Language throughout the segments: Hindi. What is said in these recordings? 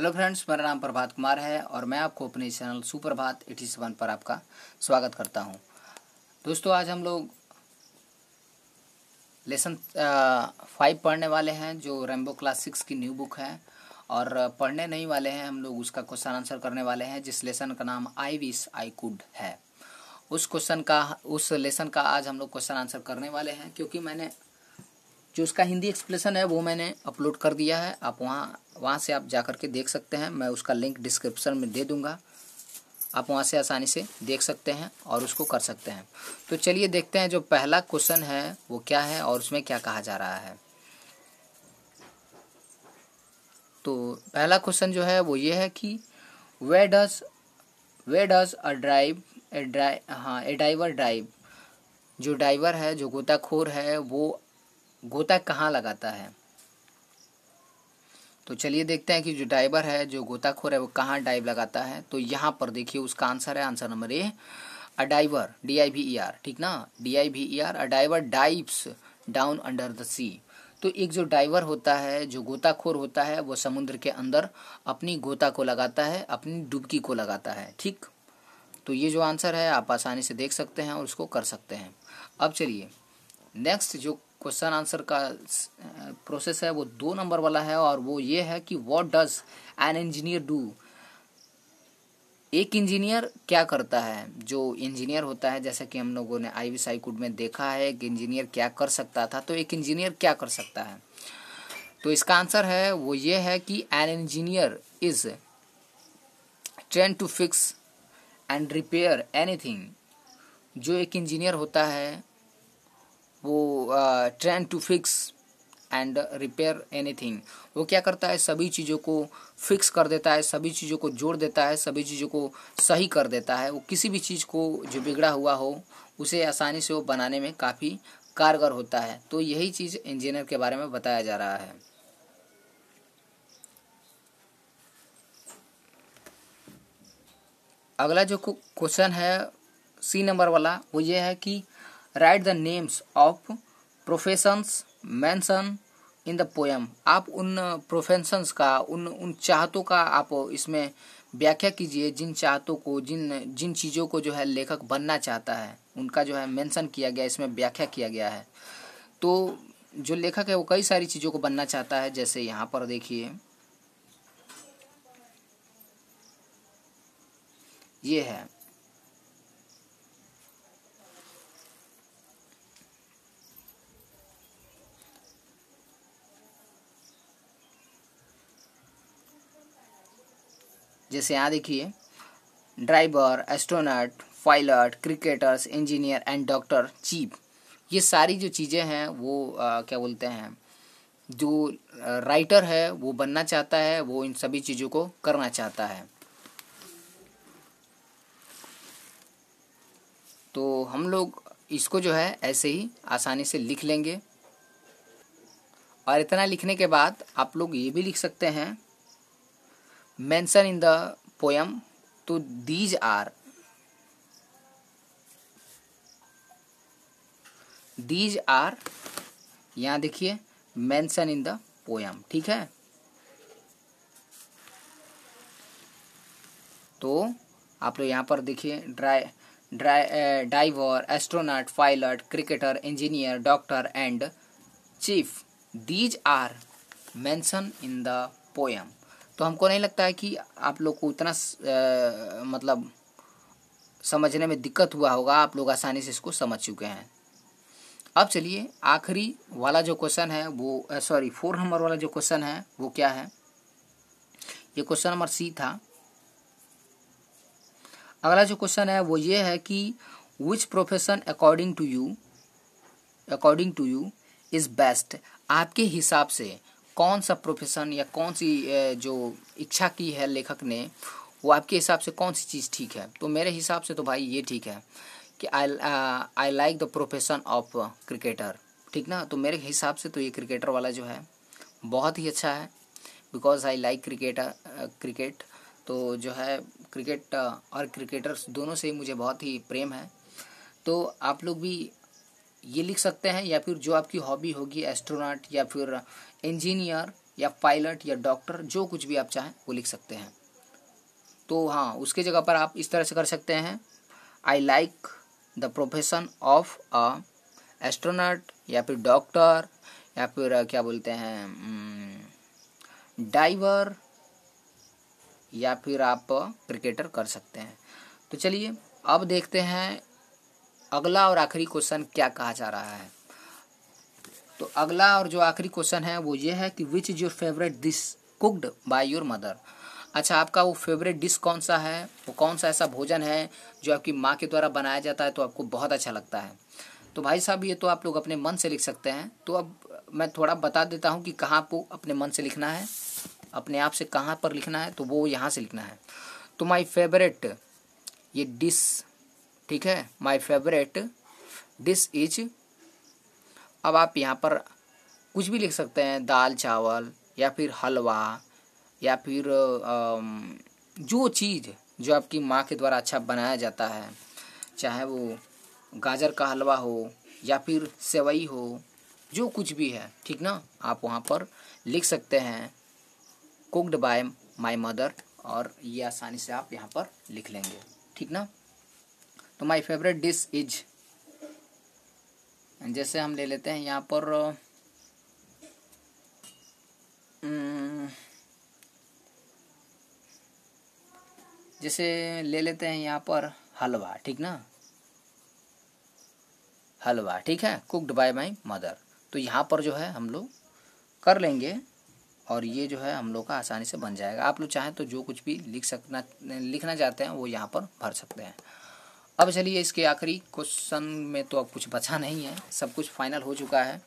हेलो फ्रेंड्स मेरा नाम प्रभात कुमार है और मैं आपको अपने चैनल सुप्रभात एटी सेवन पर आपका स्वागत करता हूं दोस्तों आज हम लोग लेसन फाइव पढ़ने वाले हैं जो रेम्बो क्लास सिक्स की न्यू बुक है और पढ़ने नहीं वाले हैं हम लोग उसका क्वेश्चन आंसर करने वाले हैं जिस लेसन का नाम आई विस आई कुड है उस क्वेश्चन का उस लेसन का आज हम लोग क्वेश्चन आंसर करने वाले हैं क्योंकि मैंने जो उसका हिंदी एक्सप्लेसन है वो मैंने अपलोड कर दिया है आप वहाँ वहाँ से आप जा कर के देख सकते हैं मैं उसका लिंक डिस्क्रिप्शन में दे दूँगा आप वहाँ से आसानी से देख सकते हैं और उसको कर सकते हैं तो चलिए देखते हैं जो पहला क्वेश्चन है वो क्या है और उसमें क्या कहा जा रहा है तो पहला क्वेश्चन जो है वो ये है कि where does where does a drive a drive हाँ ए ड्राइवर ड्राइव जो ड्राइवर है जो गोताखोर है वो गोता कहाँ लगाता है तो चलिए देखते हैं कि जो डाइवर है जो गोताखोर है वो कहाँ डाइव लगाता है तो यहाँ पर देखिए उसका आंसर है answer number a a diver D I V E e R ठीक ना D I V E R a diver dives down under the sea तो एक जो डाइवर होता है जो गोताखोर होता है वो समुद्र के अंदर अपनी गोता को लगाता है अपनी डुबकी को लगाता है ठीक तो ये जो आंसर है आप आसानी से देख सकते हैं और उसको कर सकते हैं अब चलिए नेक्स्ट जो क्वेश्चन आंसर का प्रोसेस है वो दो नंबर वाला है और वो ये है कि what does an engineer do एक इंजीनियर क्या करता है जो इंजीनियर होता है जैसा कि हम लोगों ने आई वी कुड में देखा है एक इंजीनियर क्या कर सकता था तो एक इंजीनियर क्या कर सकता है तो इसका आंसर है वो ये है कि an engineer is train to fix and repair anything जो एक इंजीनियर होता है वो train to fix and repair anything वो क्या करता है सभी चीज़ों को फिक्स कर देता है सभी चीज़ों को जोड़ देता है सभी चीज़ों को सही कर देता है वो किसी भी चीज़ को जो बिगड़ा हुआ हो उसे आसानी से वो बनाने में काफ़ी कारगर होता है तो यही चीज़ इंजीनियर के बारे में बताया जा रहा है अगला जो क्वेश्चन है सी नंबर वाला वो ये है कि write the names of professions mention in the poem आप उन प्रोफेशंस का उन उन चाहतों का आप इसमें व्याख्या कीजिए जिन चाहतों को जिन जिन चीज़ों को जो है लेखक बनना चाहता है उनका जो है मेंशन किया गया इसमें व्याख्या किया गया है तो जो लेखक है वो कई सारी चीज़ों को बनना चाहता है जैसे यहाँ पर देखिए ये है जैसे यहाँ देखिए driver astronaut pilot cricketers engineer and doctor chief ये सारी जो चीज़ें हैं वो आ, क्या बोलते हैं जो राइटर है वो बनना चाहता है वो इन सभी चीज़ों को करना चाहता है तो हम लोग इसको जो है ऐसे ही आसानी से लिख लेंगे और इतना लिखने के बाद आप लोग ये भी लिख सकते हैं mentioned in the poem so these are these are यहां देखिए मैंशन इन द पोयम ठीक है तो आप लोग यहां पर देखिए dry dry diver astronaut pilot cricketer engineer doctor and chief these are mention in the poem तो हमको नहीं लगता है कि आप लोग को उतना आ, मतलब समझने में दिक्कत हुआ होगा आप लोग आसानी से इसको समझ चुके हैं अब चलिए आखिरी वाला जो क्वेश्चन है वो सॉरी फोर नंबर वाला जो क्वेश्चन है वो क्या है ये क्वेश्चन नंबर सी था अगला जो क्वेश्चन है वो ये है कि which profession according to you according to you is best आपके हिसाब से कौन सा प्रोफेशन या कौन सी जो इच्छा की है लेखक ने वो आपके हिसाब से कौन सी चीज़ ठीक है तो मेरे हिसाब से तो भाई ये ठीक है कि I I like the profession of cricketer ठीक ना तो मेरे हिसाब से तो ये क्रिकेटर वाला जो है बहुत ही अच्छा है because I like cricketer cricket तो जो है क्रिकेट और क्रिकेटर्स दोनों से मुझे बहुत ही प्रेम है तो आप लोग भी ये लिख सकते हैं या फिर जो आपकी हॉबी होगी एस्ट्रोनॉट या फिर इंजीनियर या पायलट या डॉक्टर जो कुछ भी आप चाहें वो लिख सकते हैं तो हाँ उसके जगह पर आप इस तरह से कर सकते हैं I like the profession of a astronaut या फिर डॉक्टर या फिर क्या बोलते हैं डाइवर या फिर आप क्रिकेटर कर सकते हैं तो चलिए अब देखते हैं अगला और आखिरी क्वेश्चन क्या कहा जा रहा है तो अगला और जो आखिरी क्वेश्चन है वो ये है कि which is your favourite dish cooked by your mother अच्छा आपका वो फेवरेट डिश कौन सा है वो कौन सा ऐसा भोजन है जो आपकी माँ के द्वारा बनाया जाता है तो आपको बहुत अच्छा लगता है तो भाई साहब ये तो आप लोग अपने मन से लिख सकते हैं तो अब मैं थोड़ा बता देता हूँ कि कहाँ आपको अपने मन से लिखना है अपने आप से कहाँ पर लिखना है तो वो यहाँ से लिखना है तो माई फेवरेट ये डिश ठीक है माय फेवरेट डिश इज अब आप यहाँ पर कुछ भी लिख सकते हैं दाल चावल या फिर हलवा या फिर जो चीज़ जो आपकी माँ के द्वारा अच्छा बनाया जाता है चाहे वो गाजर का हलवा हो या फिर सेवई हो जो कुछ भी है ठीक ना आप वहाँ पर लिख सकते हैं कुकड बाय माय मदर और ये आसानी से आप यहाँ पर लिख लेंगे ठीक ना तो माई फेवरेट डिश इज जैसे हम ले लेते हैं यहाँ पर हम्म, जैसे ले लेते हैं यहाँ पर हलवा ठीक ना हलवा ठीक है कुक्ड बाय माई मदर तो यहाँ पर जो है हम लोग कर लेंगे और ये जो है हम लोग का आसानी से बन जाएगा आप लोग चाहें तो जो कुछ भी लिख सकना लिखना चाहते हैं वो यहाँ पर भर सकते हैं अब चलिए इसके आखिरी क्वेश्चन में तो अब कुछ बचा नहीं है सब कुछ फाइनल हो चुका है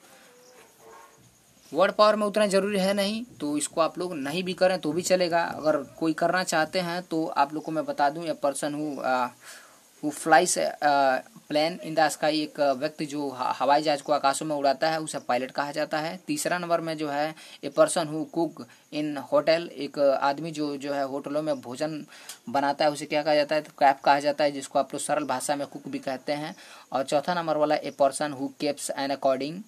वर्ड पावर में उतना ज़रूरी है नहीं तो इसको आप लोग नहीं भी करें तो भी चलेगा अगर कोई करना चाहते हैं तो आप लोग को मैं बता दूं या पर्सन हूँ वो flies plane in the sky एक व्यक्ति जो हवाई जहाज को आकाशों में उड़ाता है उसे पायलट कहा जाता है तीसरा नंबर में जो है a person who cook in hotel एक आदमी जो जो है होटलों में भोजन बनाता है उसे क्या कहा जाता है तो कैप कहा जाता है जिसको आप लोग सरल भाषा में कुक भी कहते हैं और चौथा नंबर वाला a person who keeps an according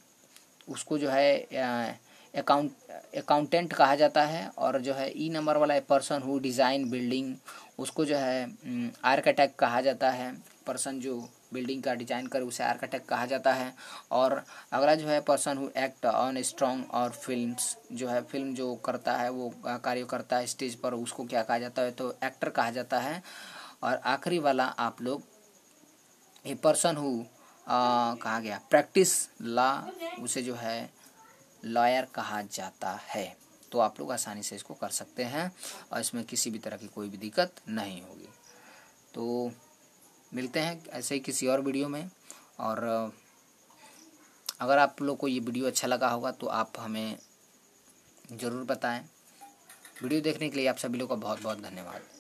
उसको जो है अकाउंट अकाउंटेंट कहा जाता है और जो है ई नंबर वाला a person who design building उसको जो है आर्किटेक्ट कहा जाता है पर्सन जो बिल्डिंग का डिजाइन कर उसे आर्किटेक्ट कहा जाता है और अगला जो है person who act on strong और फिल्म्स जो है फिल्म जो करता है वो कार्य करता है स्टेज पर उसको क्या कहा जाता है तो एक्टर कहा जाता है और आखिरी वाला आप लोग ए पर्सन हु कहा गया प्रैक्टिस ला उसे जो है लॉयर कहा जाता है तो आप लोग आसानी से इसको कर सकते हैं और इसमें किसी भी तरह की कोई भी दिक्कत नहीं होगी तो मिलते हैं ऐसे ही किसी और वीडियो में और अगर आप लोग को ये वीडियो अच्छा लगा होगा तो आप हमें ज़रूर बताएं वीडियो देखने के लिए आप सभी लोग का बहुत बहुत धन्यवाद